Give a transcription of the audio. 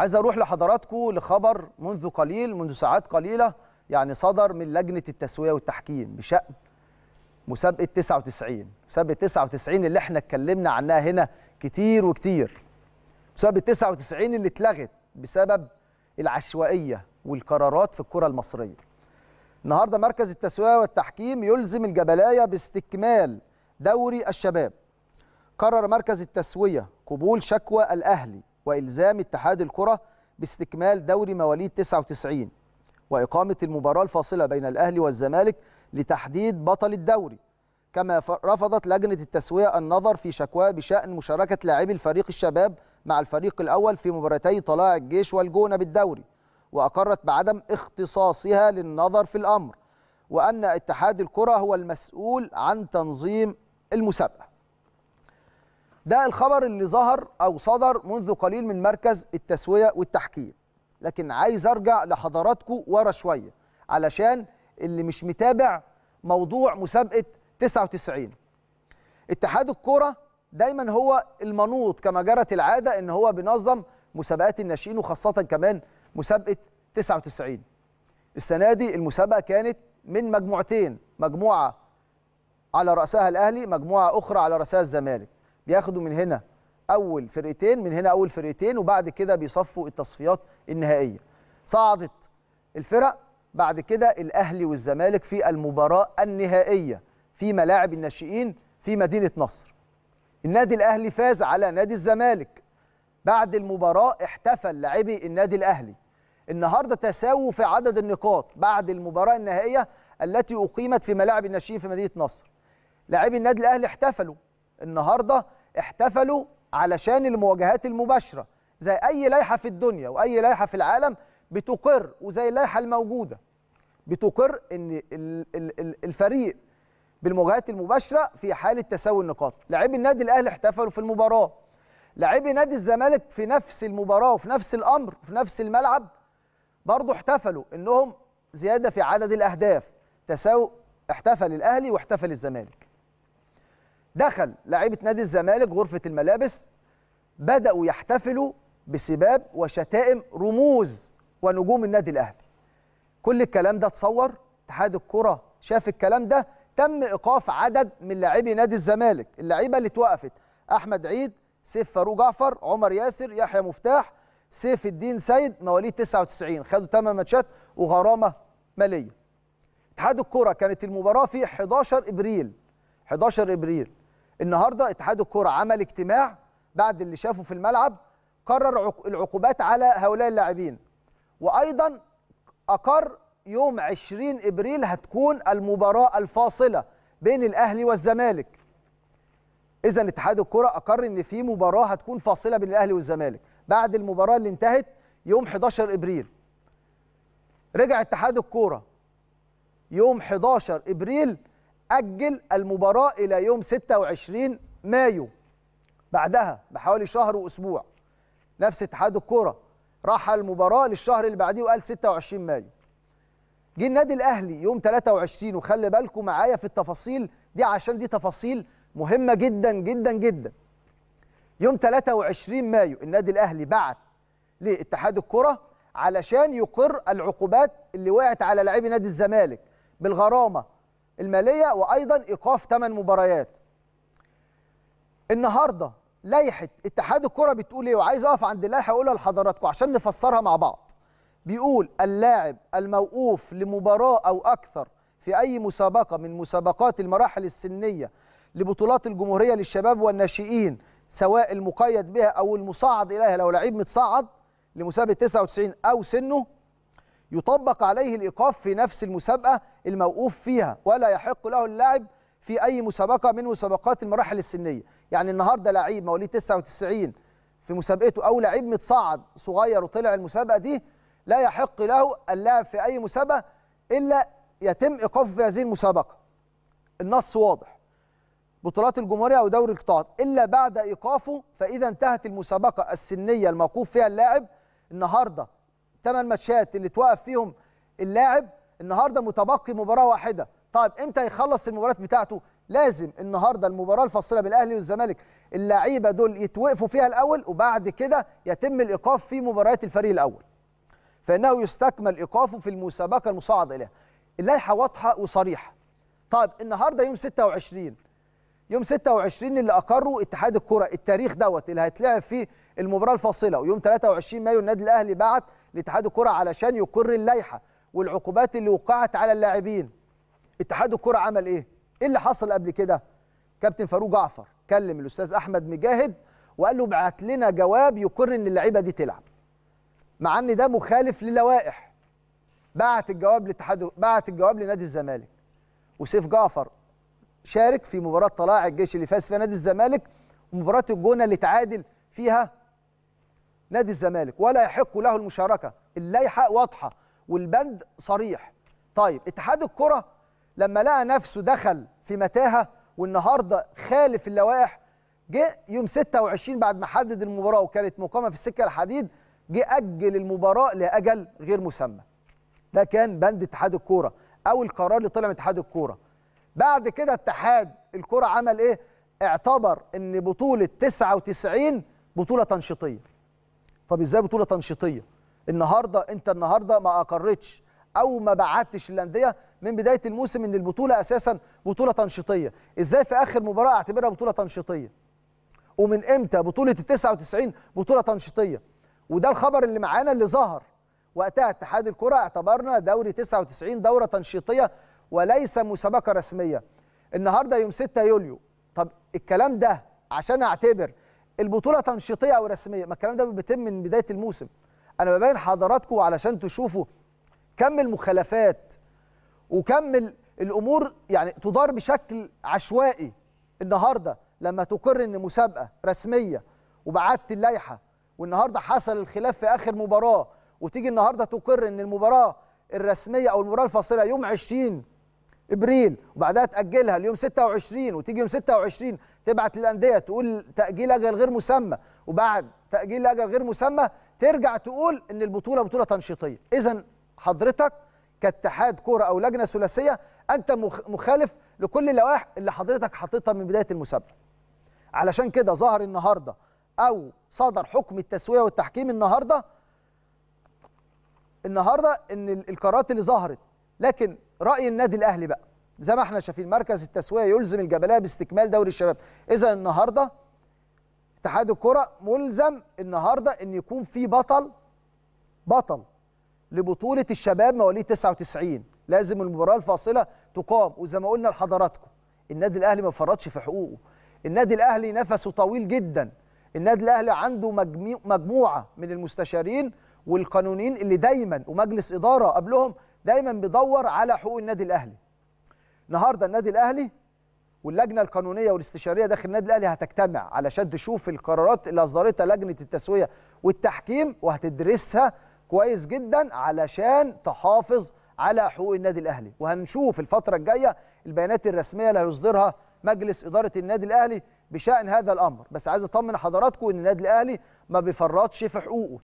عايز اروح لحضراتكم لخبر منذ قليل منذ ساعات قليله يعني صدر من لجنه التسويه والتحكيم بشان مسابقه 99 مسابقه 99 اللي احنا اتكلمنا عنها هنا كتير وكتير مسابقه 99 اللي اتلغت بسبب العشوائيه والقرارات في الكره المصريه النهارده مركز التسويه والتحكيم يلزم الجبلايه باستكمال دوري الشباب قرر مركز التسويه قبول شكوى الاهلي وإلزام اتحاد الكرة باستكمال دوري مواليد 99 وإقامة المباراة الفاصلة بين الأهلي والزمالك لتحديد بطل الدوري كما رفضت لجنة التسوية النظر في شكوى بشأن مشاركة لاعبي الفريق الشباب مع الفريق الأول في مباراتي طلاع الجيش والجونة بالدوري وأقرت بعدم اختصاصها للنظر في الأمر وأن اتحاد الكرة هو المسؤول عن تنظيم المسابقة ده الخبر اللي ظهر أو صدر منذ قليل من مركز التسوية والتحكيم لكن عايز أرجع لحضراتكم ورا شوية علشان اللي مش متابع موضوع مسابقة 99 اتحاد الكوره دايما هو المنوط كما جرت العادة ان هو بينظم مسابقات الناشئين وخاصة كمان مسابقة 99 السنة دي المسابقة كانت من مجموعتين مجموعة على رأسها الأهلي مجموعة أخرى على رأسها الزمالك بياخدوا من هنا اول فرقتين من هنا اول فرقتين وبعد كده بيصفوا التصفيات النهائيه صعدت الفرق بعد كده الاهلي والزمالك في المباراه النهائيه في ملاعب الناشئين في مدينه نصر النادي الاهلي فاز على نادي الزمالك بعد المباراه احتفل لاعبي النادي الاهلي النهارده تساوي في عدد النقاط بعد المباراه النهائيه التي اقيمت في ملاعب الناشئين في مدينه نصر لاعبي النادي الاهلي احتفلوا النهارده احتفلوا علشان المواجهات المباشرة زي أي لائحة في الدنيا وأي لائحة في العالم بتقر وزي اللائحة الموجودة بتقر أن الفريق بالمواجهات المباشرة في حالة تساوي النقاط لاعبي النادي الأهلي احتفلوا في المباراة لاعبي نادي الزمالك في نفس المباراة وفي نفس الأمر في نفس الملعب برضه احتفلوا أنهم زيادة في عدد الأهداف تساوي احتفل الأهلي واحتفل الزمالك دخل لعيبه نادي الزمالك غرفه الملابس بداوا يحتفلوا بسباب وشتائم رموز ونجوم النادي الاهلي كل الكلام ده اتصور اتحاد الكره شاف الكلام ده تم ايقاف عدد من لاعبي نادي الزمالك اللعيبه اللي اتوقفت احمد عيد سيف فاروق جعفر عمر ياسر يحيى مفتاح سيف الدين سيد مواليد 99 خدوا 8 ماتشات وغرامه ماليه اتحاد الكره كانت المباراه في 11 ابريل 11 ابريل النهارده اتحاد الكوره عمل اجتماع بعد اللي شافه في الملعب قرر العقوبات على هؤلاء اللاعبين وايضا اقر يوم 20 ابريل هتكون المباراه الفاصله بين الاهلي والزمالك اذا اتحاد الكره اقر ان في مباراه هتكون فاصله بين الاهلي والزمالك بعد المباراه اللي انتهت يوم 11 ابريل رجع اتحاد الكوره يوم 11 ابريل أجل المباراة إلى يوم 26 مايو بعدها بحوالي شهر وأسبوع نفس اتحاد الكرة راح المباراة للشهر اللي بعديه وقال 26 مايو جه النادي الأهلي يوم 23 وخلي بالكم معايا في التفاصيل دي عشان دي تفاصيل مهمة جدا جدا جدا يوم 23 مايو النادي الأهلي بعت لاتحاد الكرة علشان يقر العقوبات اللي وقعت على لاعبي نادي الزمالك بالغرامة الماليه وايضا ايقاف ثمان مباريات النهارده لائحه اتحاد الكره بتقول ايه وعايز اقف عند اللائحه اقولها لحضراتكم عشان نفسرها مع بعض بيقول اللاعب الموقوف لمباراه او اكثر في اي مسابقه من مسابقات المراحل السنيه لبطولات الجمهوريه للشباب والناشئين سواء المقيد بها او المصعد اليها لو لعيب متصعد لمسابقه 99 او سنه يطبق عليه الإيقاف في نفس المسابقة الموقوف فيها ولا يحق له اللعب في أي مسابقة من مسابقات المراحل السنية يعني النهاردة لعيب مواليد 99 في مسابقته أو لعيب متصعد صغير وطلع المسابقة دي لا يحق له اللعب في أي مسابقة إلا يتم إيقافه في هذه المسابقة النص واضح بطولات الجمهورية أو دوري القطاعات إلا بعد إيقافه فإذا انتهت المسابقة السنية الموقوف فيها اللاعب النهارده ثمان ماتشات اللي توقف فيهم اللاعب النهارده متبقي مباراه واحده طيب امتى يخلص المباريات بتاعته لازم النهارده المباراه الفاصله بين الاهلي والزمالك اللعيبه دول يتوقفوا فيها الاول وبعد كده يتم الايقاف في مباريات الفريق الاول فانه يستكمل ايقافه في المسابقه المصعد اليها اللائحه واضحه وصريحه طيب النهارده يوم 26 يوم 26 اللي اقره اتحاد الكره التاريخ دوت اللي هيتلعب فيه المباراه الفاصله ويوم 23 مايو النادي الاهلي بعت لاتحاد الكره علشان يقر اللائحه والعقوبات اللي وقعت على اللاعبين اتحاد الكره عمل ايه ايه اللي حصل قبل كده كابتن فاروق جعفر كلم الاستاذ احمد مجاهد وقال له ابعت لنا جواب يقر ان اللعيبه دي تلعب مع ان ده مخالف للوائح بعت الجواب لاتحاد بعت الجواب لنادي الزمالك وسيف جعفر شارك في مباراه طلائع الجيش اللي فاز فيها نادي الزمالك ومباراه الجونه اللي تعادل فيها نادي الزمالك ولا يحق له المشاركه اللائحه واضحه والبند صريح طيب اتحاد الكره لما لقى نفسه دخل في متاهه والنهارده خالف اللوائح جه يوم 26 بعد ما حدد المباراه وكانت مقامه في السكه الحديد جه اجل المباراه لاجل غير مسمى ده كان بند اتحاد الكوره او القرار اللي طلع من اتحاد الكوره بعد كده اتحاد الكوره عمل ايه اعتبر ان بطوله 99 بطوله تنشيطيه طب ازاي بطوله تنشيطيه النهارده انت النهارده ما اقرتش او ما بعتش الانديه من بدايه الموسم ان البطوله اساسا بطوله تنشيطيه ازاي في اخر مباراه اعتبرها بطوله تنشيطيه ومن امتى بطوله ال 99 بطوله تنشيطيه وده الخبر اللي معانا اللي ظهر وقتها اتحاد الكره اعتبرنا دوري 99 دوره تنشيطيه وليس مسابقه رسميه النهارده يوم 6 يوليو طب الكلام ده عشان اعتبر البطوله تنشيطيه او رسميه ما الكلام ده بيتم من بدايه الموسم انا ببين حضراتكم علشان تشوفوا كم المخالفات وكم الامور يعني تدار بشكل عشوائي النهارده لما تقر ان مسابقه رسميه وبعدت اللائحه والنهارده حصل الخلاف في اخر مباراه وتيجي النهارده تقر ان المباراه الرسميه او المباراه الفاصله يوم 20 ابريل وبعدها تاجلها ليوم 26 وتيجي يوم 26 تبعت للانديه تقول تاجيل اجل غير مسمى وبعد تاجيل اجل غير مسمى ترجع تقول ان البطوله بطوله تنشيطيه اذا حضرتك كاتحاد كوره او لجنه ثلاثيه انت مخالف لكل اللوائح اللي حضرتك حطيتها من بدايه المسابقه علشان كده ظهر النهارده او صدر حكم التسويه والتحكيم النهارده النهارده ان القرارات اللي ظهرت لكن راي النادي الاهلي بقى زي ما احنا شايفين مركز التسويه يلزم الجبليه باستكمال دوري الشباب اذا النهارده اتحاد الكره ملزم النهارده ان يكون في بطل بطل لبطوله الشباب مواليد 99 لازم المباراه الفاصله تقام وزي ما قلنا لحضراتكم النادي الاهلي ما فرطش في حقوقه النادي الاهلي نفسه طويل جدا النادي الاهلي عنده مجموعه من المستشارين والقانونيين اللي دايما ومجلس اداره قبلهم دايما بيدور على حقوق النادي الاهلي النهارده النادي الاهلي واللجنه القانونيه والاستشاريه داخل النادي الاهلي هتجتمع علشان تشوف القرارات اللي اصدرتها لجنه التسويه والتحكيم وهتدرسها كويس جدا علشان تحافظ على حقوق النادي الاهلي وهنشوف الفتره الجايه البيانات الرسميه اللي هيصدرها مجلس اداره النادي الاهلي بشان هذا الامر بس عايز اطمن حضراتكم ان النادي الاهلي ما بيفرطش في حقوقه